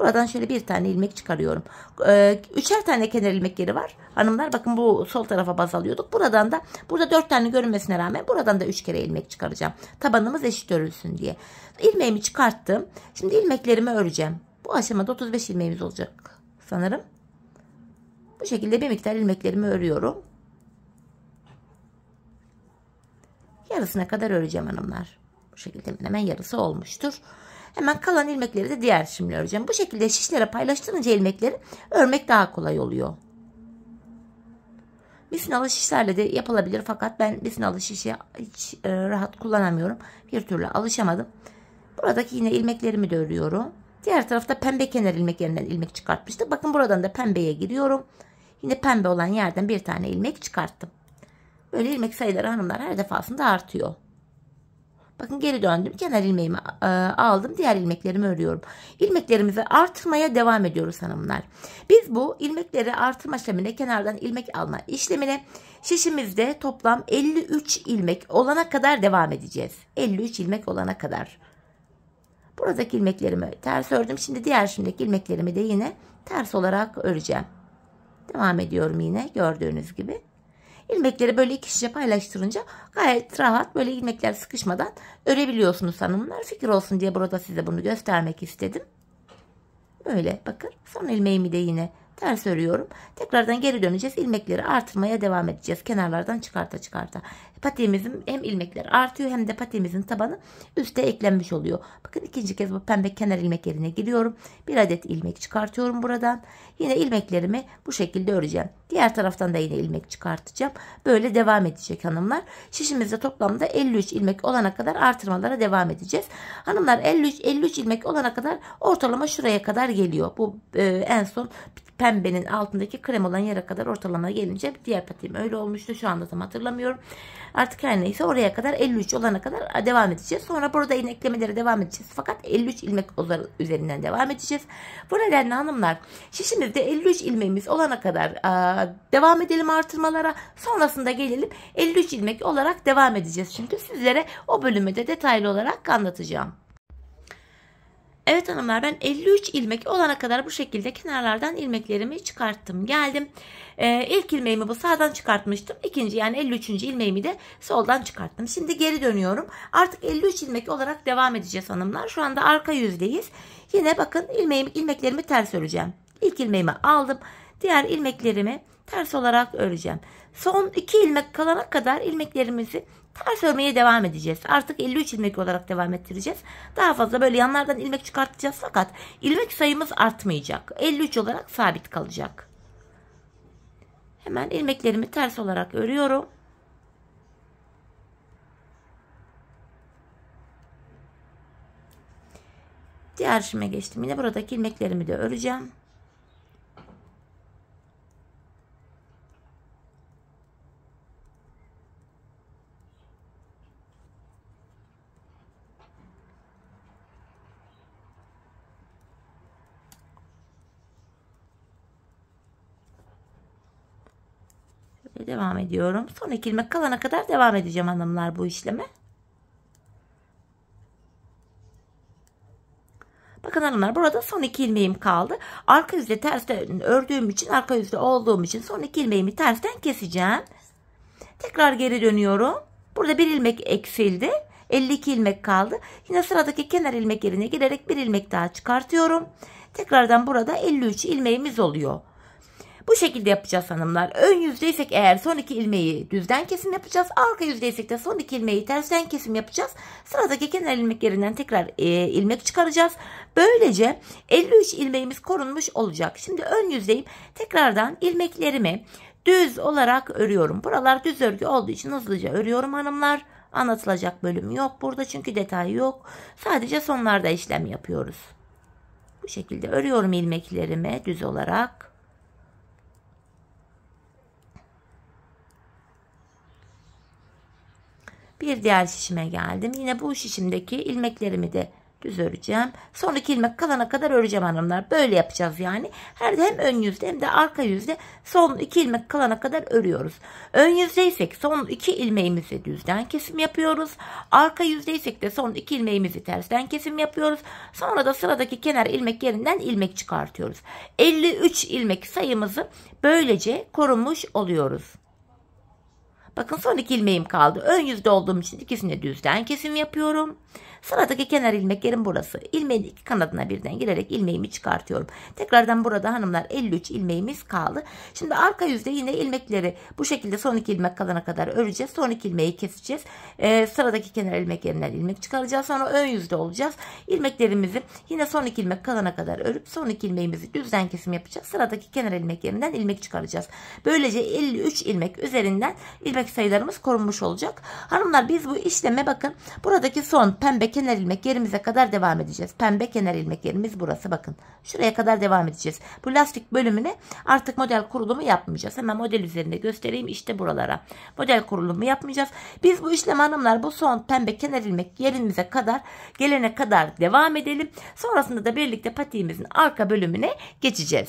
Buradan şöyle bir tane ilmek çıkarıyorum. Ee, üçer tane kenar ilmekleri var. Hanımlar bakın bu sol tarafa baz alıyorduk. Buradan da burada dört tane görünmesine rağmen buradan da üç kere ilmek çıkaracağım. Tabanımız eşit örülsün diye. İlmeğimi çıkarttım. Şimdi ilmeklerimi öreceğim. Bu aşamada 35 ilmeğimiz olacak sanırım. Bu şekilde bir miktar ilmeklerimi örüyorum. Yarısına kadar öreceğim hanımlar. Bu şekilde hemen yarısı olmuştur. Hemen kalan ilmekleri de diğer şişimle öreceğim. Bu şekilde şişlere paylaştırınca ilmekleri örmek daha kolay oluyor. Bisnalı şişlerle de yapılabilir fakat ben bisnalı şişi hiç e, rahat kullanamıyorum. Bir türlü alışamadım. Buradaki yine ilmeklerimi de örüyorum. Diğer tarafta pembe kenar ilmek yerinden ilmek çıkartmıştı. Bakın buradan da pembeye giriyorum. Yine pembe olan yerden bir tane ilmek çıkarttım. Böyle ilmek sayıları hanımlar her defasında artıyor. Bakın geri döndüm. Kenar ilmeğimi e, aldım. Diğer ilmeklerimi örüyorum. İlmeklerimizi artırmaya devam ediyoruz hanımlar. Biz bu ilmekleri artırma işlemine kenardan ilmek alma işlemine şişimizde toplam 53 ilmek olana kadar devam edeceğiz. 53 ilmek olana kadar. Buradaki ilmeklerimi ters ördüm. Şimdi diğer şimdiki ilmeklerimi de yine ters olarak öreceğim. Devam ediyorum yine gördüğünüz gibi ilmekleri böyle iki şişe paylaştırınca gayet rahat böyle ilmekler sıkışmadan örebiliyorsunuz hanımlar. Fikir olsun diye burada size bunu göstermek istedim. Böyle bakın son ilmeğimi de yine ters örüyorum. Tekrardan geri döneceğiz. ilmekleri artırmaya devam edeceğiz. Kenarlardan çıkarta çıkarta patemizin hem ilmekler artıyor hem de patemizin tabanı üste eklenmiş oluyor. Bakın ikinci kez bu pembe kenar ilmek yerine giriyorum. Bir adet ilmek çıkartıyorum buradan. Yine ilmeklerimi bu şekilde öreceğim. Diğer taraftan da yine ilmek çıkartacağım. Böyle devam edecek hanımlar. Şişimizde toplamda 53 ilmek olana kadar artırmalara devam edeceğiz. Hanımlar 53, 53 ilmek olana kadar ortalama şuraya kadar geliyor. Bu e, en son pembenin altındaki krem olan yere kadar ortalama gelince diğer patiğim öyle olmuştu. Şu anda tam hatırlamıyorum. Artık her neyse oraya kadar 53 olana kadar devam edeceğiz. Sonra burada yine eklemelere devam edeceğiz. Fakat 53 ilmek üzerinden devam edeceğiz. Bu nedenle hanımlar şişimizde 53 ilmeğimiz olana kadar devam edelim artırmalara. Sonrasında gelelim 53 ilmek olarak devam edeceğiz. Çünkü sizlere o bölümü de detaylı olarak anlatacağım. Evet hanımlar ben 53 ilmek olana kadar bu şekilde kenarlardan ilmeklerimi çıkarttım geldim. Ee, ilk ilmeğimi bu sağdan çıkartmıştım. İkinci yani 53. ilmeğimi de soldan çıkarttım. Şimdi geri dönüyorum. Artık 53 ilmek olarak devam edeceğiz hanımlar. Şu anda arka yüzdeyiz. Yine bakın ilmeğimi, ilmeklerimi ters öreceğim. İlk ilmeğimi aldım. Diğer ilmeklerimi ters olarak öreceğim. Son iki ilmek kalana kadar ilmeklerimizi ters örmeye devam edeceğiz. Artık 53 ilmek olarak devam ettireceğiz. Daha fazla böyle yanlardan ilmek çıkartacağız fakat ilmek sayımız artmayacak. 53 olarak sabit kalacak. Hemen ilmeklerimi ters olarak örüyorum. Diğer işime geçtim. Yine buradaki ilmeklerimi de öreceğim. Şöyle devam ediyorum. Son ilmek kalana kadar devam edeceğim hanımlar bu işleme. Bakın hanımlar burada son iki ilmeğim kaldı. Arka yüzle tersten ördüğüm için arka yüzle olduğum için son iki ilmeğimi tersten keseceğim. Tekrar geri dönüyorum. Burada bir ilmek eksildi. 52 ilmek kaldı. Yine sıradaki kenar ilmek yerine girerek bir ilmek daha çıkartıyorum. Tekrardan burada 53 ilmeğimiz oluyor. Bu şekilde yapacağız hanımlar. Ön yüzdeysek eğer son iki ilmeği düzden kesim yapacağız. Arka yüzdeysek de son iki ilmeği tersten kesim yapacağız. Sıradaki kenar ilmek yerinden tekrar e, ilmek çıkaracağız. Böylece 53 ilmeğimiz korunmuş olacak. Şimdi ön yüzdeyim. Tekrardan ilmeklerimi düz olarak örüyorum. Buralar düz örgü olduğu için hızlıca örüyorum hanımlar. Anlatılacak bölüm yok burada çünkü detay yok. Sadece sonlarda işlem yapıyoruz. Bu şekilde örüyorum ilmeklerimi düz olarak. Bir diğer şişime geldim. Yine bu şişimdeki ilmeklerimi de düz öreceğim. Sonraki ilmek kalana kadar öreceğim hanımlar. Böyle yapacağız yani. Her hem ön yüzde hem de arka yüzde son iki ilmek kalana kadar örüyoruz. Ön yüzdeysek son iki ilmeğimizi düzden kesim yapıyoruz. Arka yüzdeysek de son iki ilmeğimizi tersten kesim yapıyoruz. Sonra da sıradaki kenar ilmek yerinden ilmek çıkartıyoruz. 53 ilmek sayımızı böylece korumuş oluyoruz. Bakın son iki ilmeğim kaldı. Ön yüzde olduğum için ikisini düzden kesim yapıyorum. Sıradaki kenar ilmek yerim burası. İlmeğin iki kanadına birden girerek ilmeğimi çıkartıyorum. Tekrardan burada hanımlar 53 ilmeğimiz kaldı. Şimdi arka yüzde yine ilmekleri bu şekilde son iki ilmek kalana kadar öreceğiz. Son iki ilmeği keseceğiz. Ee, sıradaki kenar ilmek yerinden ilmek çıkaracağız. Sonra ön yüzde olacağız. İlmeklerimizi yine son iki ilmek kalana kadar örüp son iki ilmeğimizi düzden kesim yapacağız. Sıradaki kenar ilmek yerinden ilmek çıkaracağız. Böylece 53 ilmek üzerinden ilmek sayılarımız korunmuş olacak. Hanımlar biz bu işleme bakın. Buradaki son pembe kenar ilmek yerimize kadar devam edeceğiz. Pembe kenar ilmek yerimiz burası bakın. Şuraya kadar devam edeceğiz. Bu lastik bölümüne artık model kurulumu yapmayacağız. Hemen model üzerinde göstereyim işte buralara. Model kurulumu yapmayacağız. Biz bu işlem hanımlar bu son pembe kenar ilmek yerimize kadar gelene kadar devam edelim. Sonrasında da birlikte patiğimizin arka bölümüne geçeceğiz.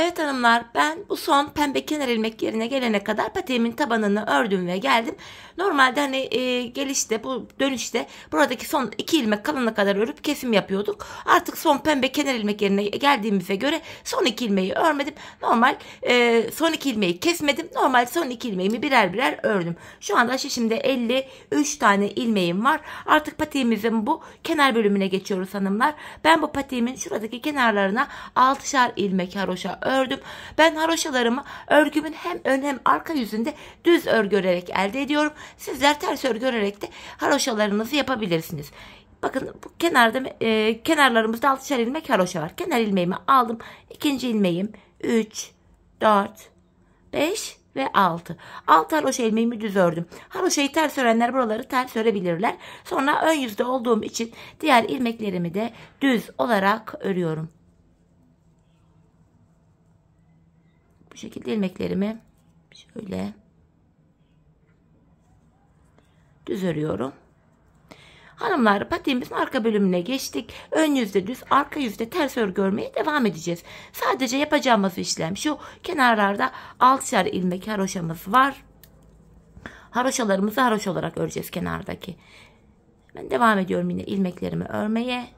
Evet hanımlar ben bu son pembe kenar ilmek yerine gelene kadar patiğimin tabanını ördüm ve geldim. Normalde hani e, gelişte bu dönüşte buradaki son iki ilmek kalana kadar örüp kesim yapıyorduk. Artık son pembe kenar ilmek yerine geldiğimize göre son iki ilmeği örmedim. Normal e, son iki ilmeği kesmedim. Normal son iki ilmeğimi birer birer ördüm. Şu anda şişimde 53 tane ilmeğim var. Artık patiğimizin bu kenar bölümüne geçiyoruz hanımlar. Ben bu patiğimin şuradaki kenarlarına 6'şar ilmek haroşa ördüm. Ben haroşalarımı örgümün hem ön hem arka yüzünde düz örgü örerek elde ediyorum. Sizler ters örgü örerek de haroşalarınızı yapabilirsiniz. Bakın bu kenarda e, kenarlarımızda altışar ilmek haroşa var. Kenar ilmeğimi aldım. İkinci ilmeğim 3 4 5 ve 6. 6 haroşa ilmeğimi düz ördüm. Haroşayı ters örenler buraları ters örebilirler. Sonra ön yüzde olduğum için diğer ilmeklerimi de düz olarak örüyorum. şekilde ilmeklerimi şöyle düz örüyorum. Hanımlar patiğimizin arka bölümüne geçtik. Ön yüzde düz, arka yüzde ters örgü örmeye devam edeceğiz. Sadece yapacağımız işlem şu. Kenarlarda altışar ilmek haroşamız var. Haroşalarımızı haroş olarak öreceğiz kenardaki. Ben devam ediyorum yine ilmeklerimi örmeye.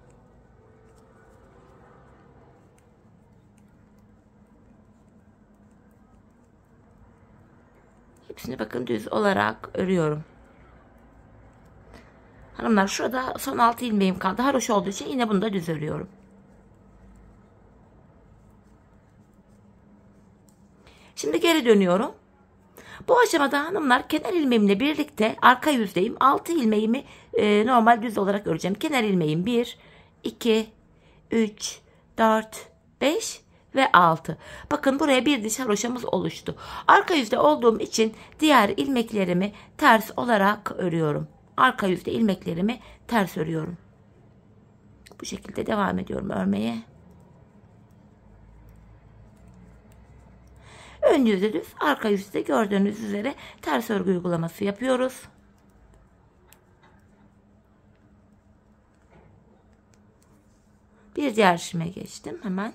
Hepsini bakın düz olarak örüyorum. Hanımlar şurada son 6 ilmeğim kaldı. Haroş olduğu için yine bunu da düz örüyorum. Şimdi geri dönüyorum. Bu aşamada hanımlar kenar ilmeğimle birlikte arka yüzdeyim. 6 ilmeğimi e, normal düz olarak öreceğim. Kenar ilmeğim 1, 2, 3, 4, 5, ve 6. Bakın buraya bir diş haroşamız oluştu. Arka yüzde olduğum için diğer ilmeklerimi ters olarak örüyorum. Arka yüzde ilmeklerimi ters örüyorum. Bu şekilde devam ediyorum örmeye. Ön yüzde düz, arka yüzde gördüğünüz üzere ters örgü uygulaması yapıyoruz. Bir diğer şişime geçtim hemen.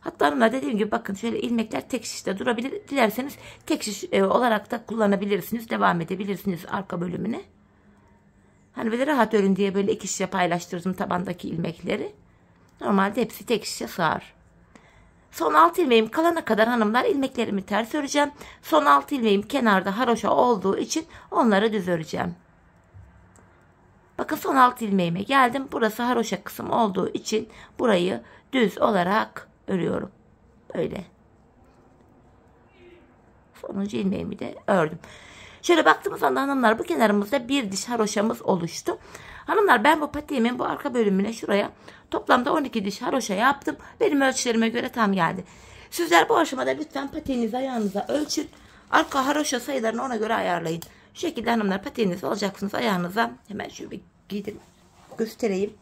Hatta hanımlar dediğim gibi bakın şöyle ilmekler tek şişte durabilir. Dilerseniz tek şiş e, olarak da kullanabilirsiniz. Devam edebilirsiniz arka bölümüne. Hani böyle rahat örün diye böyle iki şişe paylaştırdım tabandaki ilmekleri. Normalde hepsi tek şişe sığar. Son alt ilmeğim kalana kadar hanımlar ilmeklerimi ters öreceğim. Son alt ilmeğim kenarda haroşa olduğu için onları düz öreceğim. Bakın son alt ilmeğime geldim. Burası haroşa kısım olduğu için burayı düz olarak örüyorum. Böyle. Sonuncu ilmeğimi de ördüm. Şöyle baktığımız anda hanımlar bu kenarımızda bir diş haroşamız oluştu. Hanımlar ben bu patiğimin bu arka bölümüne şuraya toplamda 12 diş haroşa yaptım. Benim ölçülerime göre tam geldi. Sizler bu aşamada lütfen patiğinizi ayağınıza ölçün. Arka haroşa sayılarını ona göre ayarlayın. Şu şekilde hanımlar patiğinizi alacaksınız ayağınıza. Hemen şöyle bir giydim göstereyim.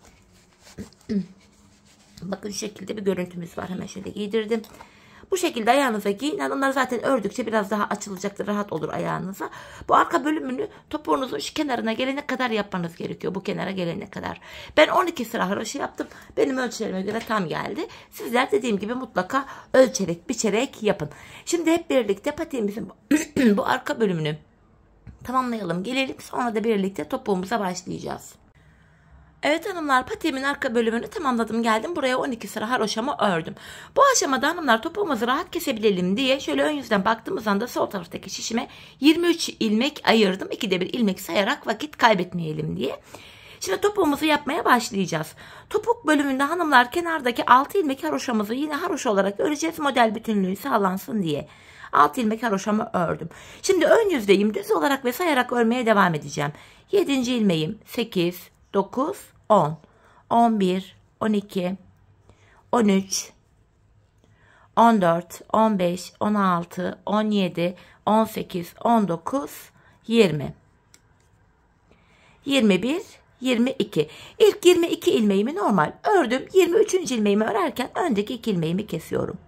*clears throat* Bakın şu şekilde bir görüntümüz var. Hemen şöyle giydirdim. Bu şekilde ayağınıza giyin. Yani onları zaten ördükçe biraz daha açılacaktır. Rahat olur ayağınıza. Bu arka bölümünü topuğunuzun şu kenarına gelene kadar yapmanız gerekiyor. Bu kenara gelene kadar. Ben 12 sıra haroşa yaptım. Benim ölçülerime göre tam geldi. Sizler dediğim gibi mutlaka ölçerek, biçerek yapın. Şimdi hep birlikte patiğimizin bu *clears throat* arka bölümünü tamamlayalım. Gelelim sonra da birlikte topuğumuza başlayacağız. Evet hanımlar patiğimin arka bölümünü tamamladım geldim. Buraya 12 sıra haroşamı ördüm. Bu aşamada hanımlar topuğumuzu rahat kesebilelim diye şöyle ön yüzden baktığımız anda sol taraftaki şişime 23 ilmek ayırdım. de bir ilmek sayarak vakit kaybetmeyelim diye. Şimdi topuğumuzu yapmaya başlayacağız. Topuk bölümünde hanımlar kenardaki 6 ilmek haroşamızı yine haroş olarak öreceğiz. Model bütünlüğü sağlansın diye. 6 ilmek haroşamı ördüm. Şimdi ön yüzdeyim. Düz olarak ve sayarak örmeye devam edeceğim. 7. ilmeğim 8, 9, 10, 11, 12, 13, 14, 15, 16, 17, 18, 19, 20. 21, 22. İlk 22 ilmeğimi normal ördüm. 23. ilmeğimi örerken öndeki 2 ilmeğimi kesiyorum.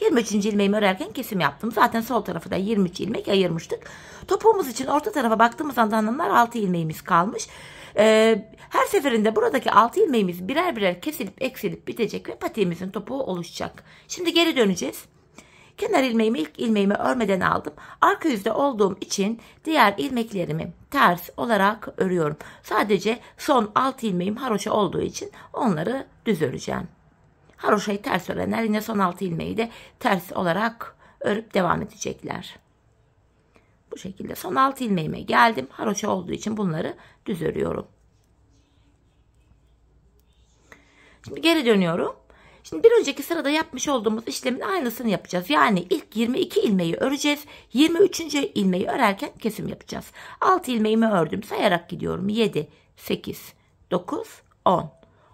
23. ilmeğimi örerken kesim yaptım. Zaten sol tarafı da 23 ilmek ayırmıştık. Topuğumuz için orta tarafa baktığımız anda hanımlar 6 ilmeğimiz kalmış. Ee, her seferinde buradaki 6 ilmeğimiz birer birer kesilip eksilip bitecek ve patiğimizin topuğu oluşacak. Şimdi geri döneceğiz. Kenar ilmeğimi ilk ilmeğimi örmeden aldım. Arka yüzde olduğum için diğer ilmeklerimi ters olarak örüyorum. Sadece son 6 ilmeğim haroşa olduğu için onları düz öreceğim haroşayı ters örenler yine son altı ilmeği de ters olarak örüp devam edecekler. Bu şekilde son altı ilmeğime geldim. Haroşa olduğu için bunları düz örüyorum. Şimdi geri dönüyorum. Şimdi bir önceki sırada yapmış olduğumuz işlemin aynısını yapacağız. Yani ilk 22 ilmeği öreceğiz. 23. ilmeği örerken kesim yapacağız. 6 ilmeğimi ördüm. Sayarak gidiyorum. 7, 8, 9, 10.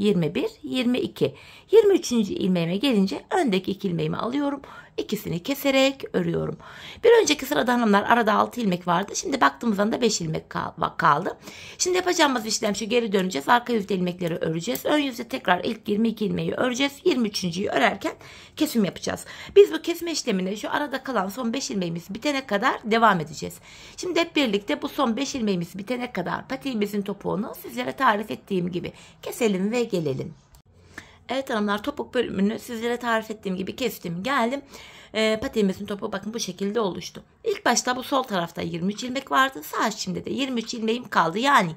21, 22. 23. ilmeğime gelince öndeki iki ilmeğimi alıyorum. İkisini keserek örüyorum. Bir önceki sırada hanımlar arada 6 ilmek vardı. Şimdi baktığımızda da 5 ilmek kaldı. Şimdi yapacağımız işlem şu geri döneceğiz. Arka yüzde ilmekleri öreceğiz. Ön yüzde tekrar ilk 22 ilmeği öreceğiz. 23.yi örerken kesim yapacağız. Biz bu kesme işlemini şu arada kalan son 5 ilmeğimiz bitene kadar devam edeceğiz. Şimdi hep birlikte bu son 5 ilmeğimiz bitene kadar patiğimizin topuğunu sizlere tarif ettiğim gibi keselim ve gelelim. Evet hanımlar topuk bölümünü sizlere tarif ettiğim gibi kestim geldim. E, ee, patiğimizin topu bakın bu şekilde oluştu. İlk başta bu sol tarafta 23 ilmek vardı. Sağ şimdi de 23 ilmeğim kaldı. Yani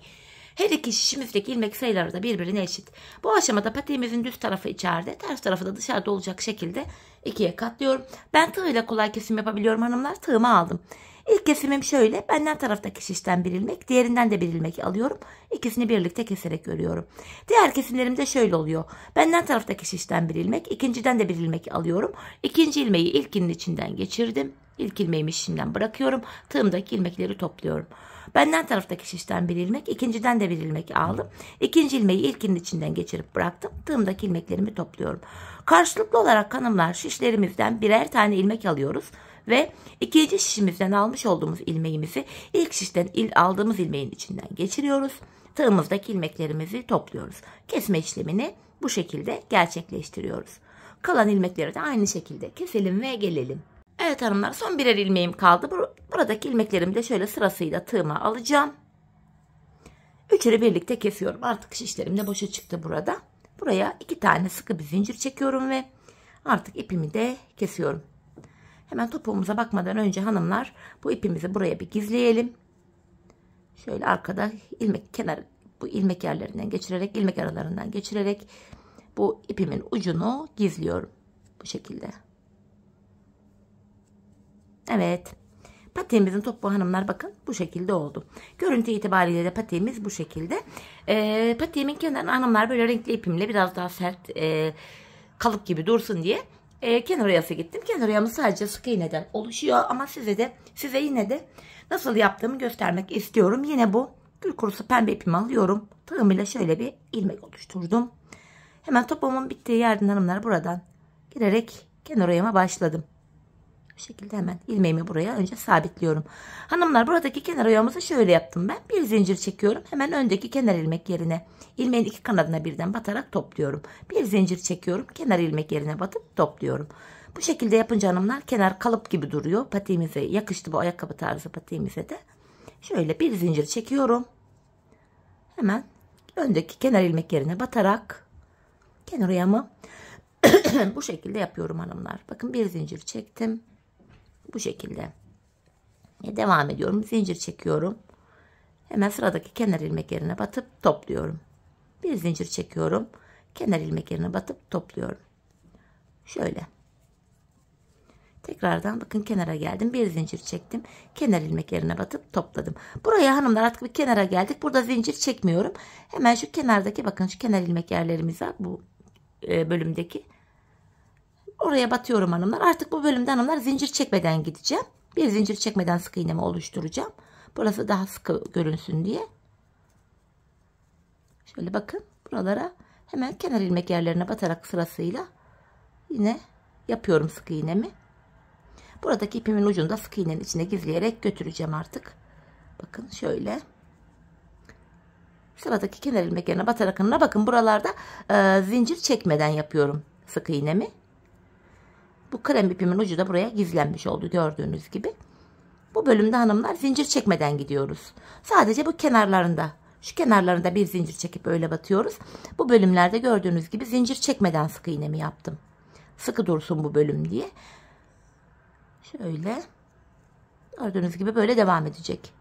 her iki şişimizdeki ilmek sayıları da birbirine eşit. Bu aşamada patiğimizin düz tarafı içeride, ters tarafı da dışarıda olacak şekilde ikiye katlıyorum. Ben tığ ile kolay kesim yapabiliyorum hanımlar. Tığımı aldım. İlk kesimim şöyle. Benden taraftaki şişten bir ilmek, diğerinden de bir ilmek alıyorum. İkisini birlikte keserek örüyorum. Diğer kesimlerimde şöyle oluyor. Benden taraftaki şişten bir ilmek, ikinciden de bir ilmek alıyorum. İkinci ilmeği ilkinin içinden geçirdim. İlk ilmeğimi şişinden bırakıyorum. Tığımdaki ilmekleri topluyorum. Benden taraftaki şişten bir ilmek, ikinciden de bir ilmek aldım. İkinci ilmeği ilkinin içinden geçirip bıraktım. Tığımdaki ilmeklerimi topluyorum. Karşılıklı olarak kanımlar şişlerimizden birer tane ilmek alıyoruz ve ikinci şişimizden almış olduğumuz ilmeğimizi ilk şişten il aldığımız ilmeğin içinden geçiriyoruz. Tığımızdaki ilmeklerimizi topluyoruz. Kesme işlemini bu şekilde gerçekleştiriyoruz. Kalan ilmekleri de aynı şekilde keselim ve gelelim. Evet hanımlar son birer ilmeğim kaldı. Buradaki ilmeklerimi de şöyle sırasıyla tığıma alacağım. Üçünü birlikte kesiyorum. Artık şişlerim de boşa çıktı burada. Buraya iki tane sıkı bir zincir çekiyorum ve artık ipimi de kesiyorum. Hemen topuğumuza bakmadan önce hanımlar bu ipimizi buraya bir gizleyelim. Şöyle arkada ilmek kenar bu ilmek yerlerinden geçirerek ilmek aralarından geçirerek bu ipimin ucunu gizliyorum bu şekilde. Evet. Patiğimizin topu hanımlar bakın bu şekilde oldu. Görüntü itibariyle de patiğimiz bu şekilde. E, patiğimin kenarını hanımlar böyle renkli ipimle biraz daha sert e, kalıp gibi dursun diye e, kenar oyası gittim. Kenar oyamı sadece sık iğneden oluşuyor ama size de size yine de nasıl yaptığımı göstermek istiyorum. Yine bu gül kurusu pembe ipimi alıyorum. Tığımıyla şöyle bir ilmek oluşturdum. Hemen topuğumun bittiği yerden hanımlar buradan girerek kenar oyama başladım. Bu şekilde hemen ilmeğimi buraya önce sabitliyorum. Hanımlar buradaki kenar oyamızı şöyle yaptım ben. Bir zincir çekiyorum. Hemen öndeki kenar ilmek yerine ilmeğin iki kanadına birden batarak topluyorum. Bir zincir çekiyorum. Kenar ilmek yerine batıp topluyorum. Bu şekilde yapınca hanımlar kenar kalıp gibi duruyor. Patiğimize yakıştı bu ayakkabı tarzı patiğimize de. Şöyle bir zincir çekiyorum. Hemen öndeki kenar ilmek yerine batarak kenar oyamı *clears throat* bu şekilde yapıyorum hanımlar. Bakın bir zincir çektim. Bu şekilde. E, devam ediyorum. Zincir çekiyorum. Hemen sıradaki kenar ilmek yerine batıp topluyorum. Bir zincir çekiyorum. Kenar ilmek yerine batıp topluyorum. Şöyle. Tekrardan bakın kenara geldim. Bir zincir çektim. Kenar ilmek yerine batıp topladım. Buraya hanımlar artık bir kenara geldik. Burada zincir çekmiyorum. Hemen şu kenardaki bakın şu kenar ilmek yerlerimize bu e, bölümdeki Oraya batıyorum hanımlar. Artık bu bölümde hanımlar zincir çekmeden gideceğim. Bir zincir çekmeden sık iğnemi oluşturacağım. Burası daha sıkı görünsün diye. Şöyle bakın buralara hemen kenar ilmek yerlerine batarak sırasıyla yine yapıyorum sık iğnemi. Buradaki ipimin ucunu da sık iğnenin içine gizleyerek götüreceğim artık. Bakın şöyle. Sıradaki kenar ilmek yerine batarak bakın buralarda e, zincir çekmeden yapıyorum sık iğnemi. Bu krem ipimin ucu da buraya gizlenmiş oldu gördüğünüz gibi. Bu bölümde hanımlar zincir çekmeden gidiyoruz. Sadece bu kenarlarında şu kenarlarında bir zincir çekip öyle batıyoruz. Bu bölümlerde gördüğünüz gibi zincir çekmeden sık iğnemi yaptım. Sıkı dursun bu bölüm diye. Şöyle gördüğünüz gibi böyle devam edecek.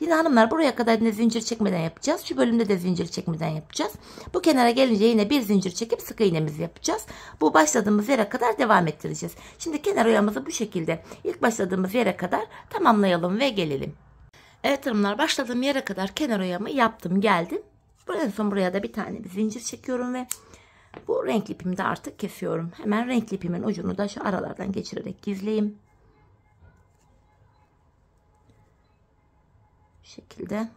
Yine hanımlar buraya kadar yine zincir çekmeden yapacağız. Şu bölümde de zincir çekmeden yapacağız. Bu kenara gelince yine bir zincir çekip sık iğnemizi yapacağız. Bu başladığımız yere kadar devam ettireceğiz. Şimdi kenar oyamızı bu şekilde ilk başladığımız yere kadar tamamlayalım ve gelelim. Evet hanımlar başladığım yere kadar kenar oyamı yaptım geldim. En son buraya da bir tane bir zincir çekiyorum ve bu renkli ipimi de artık kesiyorum. Hemen renkli ipimin ucunu da şu aralardan geçirerek gizleyeyim. şekilde.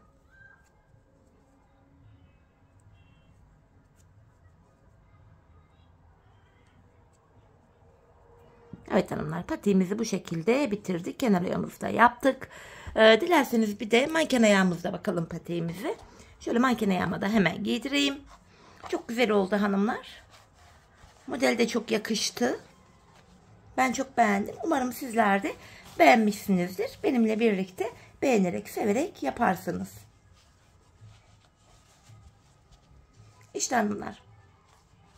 Evet hanımlar patiğimizi bu şekilde bitirdik. Kenar ayağımızı da yaptık. Ee, dilerseniz bir de manken ayağımızda bakalım patiğimizi. Şöyle manken ayağıma da hemen giydireyim. Çok güzel oldu hanımlar. Model de çok yakıştı. Ben çok beğendim. Umarım sizler de beğenmişsinizdir. Benimle birlikte beğenerek, severek yaparsınız. İşte bunlar.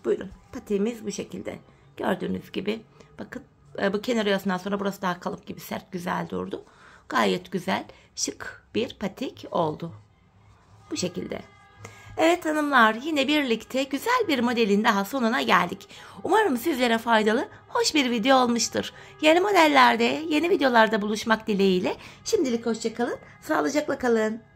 Buyurun. Patiğimiz bu şekilde. Gördüğünüz gibi bakın e, bu kenar oyasından sonra burası daha kalıp gibi sert güzel durdu. Gayet güzel şık bir patik oldu. Bu şekilde. Evet hanımlar yine birlikte güzel bir modelin daha sonuna geldik. Umarım sizlere faydalı, hoş bir video olmuştur. Yeni modellerde, yeni videolarda buluşmak dileğiyle. Şimdilik hoşçakalın, sağlıcakla kalın.